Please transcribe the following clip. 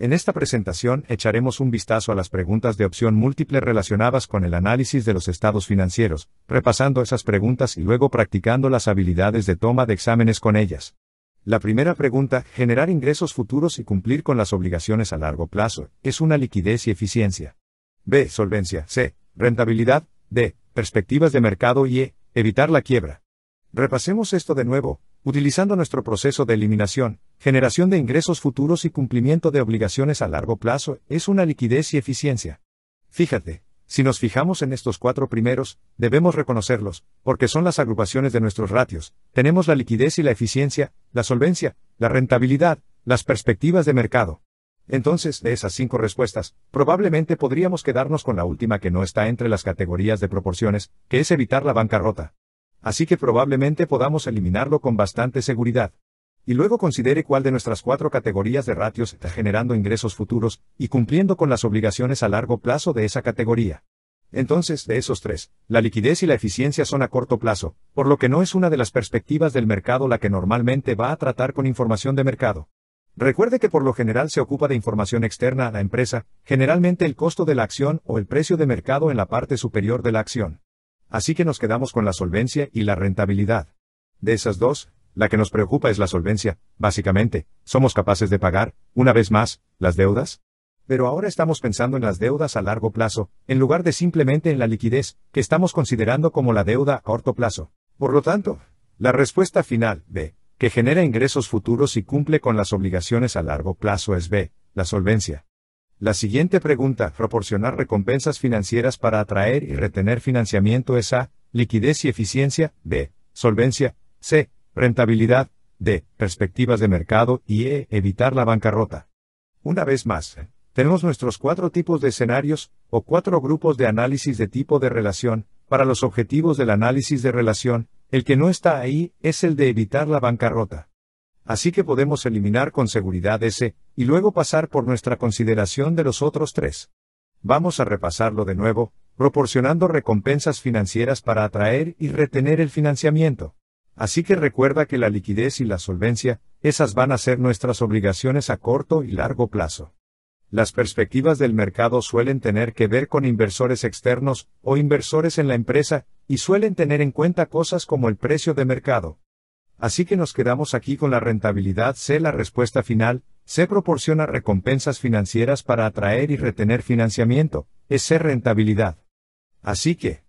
En esta presentación echaremos un vistazo a las preguntas de opción múltiple relacionadas con el análisis de los estados financieros, repasando esas preguntas y luego practicando las habilidades de toma de exámenes con ellas. La primera pregunta, generar ingresos futuros y cumplir con las obligaciones a largo plazo, es una liquidez y eficiencia. B. Solvencia. C. Rentabilidad. D. Perspectivas de mercado y E. Evitar la quiebra. Repasemos esto de nuevo, utilizando nuestro proceso de eliminación, Generación de ingresos futuros y cumplimiento de obligaciones a largo plazo es una liquidez y eficiencia. Fíjate, si nos fijamos en estos cuatro primeros, debemos reconocerlos, porque son las agrupaciones de nuestros ratios. Tenemos la liquidez y la eficiencia, la solvencia, la rentabilidad, las perspectivas de mercado. Entonces, de esas cinco respuestas, probablemente podríamos quedarnos con la última que no está entre las categorías de proporciones, que es evitar la bancarrota. Así que probablemente podamos eliminarlo con bastante seguridad y luego considere cuál de nuestras cuatro categorías de ratios está generando ingresos futuros y cumpliendo con las obligaciones a largo plazo de esa categoría. Entonces, de esos tres, la liquidez y la eficiencia son a corto plazo, por lo que no es una de las perspectivas del mercado la que normalmente va a tratar con información de mercado. Recuerde que por lo general se ocupa de información externa a la empresa, generalmente el costo de la acción o el precio de mercado en la parte superior de la acción. Así que nos quedamos con la solvencia y la rentabilidad. De esas dos, la que nos preocupa es la solvencia, básicamente, ¿somos capaces de pagar, una vez más, las deudas? Pero ahora estamos pensando en las deudas a largo plazo, en lugar de simplemente en la liquidez, que estamos considerando como la deuda a corto plazo. Por lo tanto, la respuesta final, B, que genera ingresos futuros y cumple con las obligaciones a largo plazo es B, la solvencia. La siguiente pregunta, proporcionar recompensas financieras para atraer y retener financiamiento es A, liquidez y eficiencia, B, solvencia, C, Rentabilidad, D. Perspectivas de mercado y E. Evitar la bancarrota. Una vez más, tenemos nuestros cuatro tipos de escenarios, o cuatro grupos de análisis de tipo de relación, para los objetivos del análisis de relación, el que no está ahí es el de evitar la bancarrota. Así que podemos eliminar con seguridad ese, y luego pasar por nuestra consideración de los otros tres. Vamos a repasarlo de nuevo, proporcionando recompensas financieras para atraer y retener el financiamiento. Así que recuerda que la liquidez y la solvencia, esas van a ser nuestras obligaciones a corto y largo plazo. Las perspectivas del mercado suelen tener que ver con inversores externos o inversores en la empresa, y suelen tener en cuenta cosas como el precio de mercado. Así que nos quedamos aquí con la rentabilidad C. La respuesta final, se proporciona recompensas financieras para atraer y retener financiamiento, es C rentabilidad. Así que,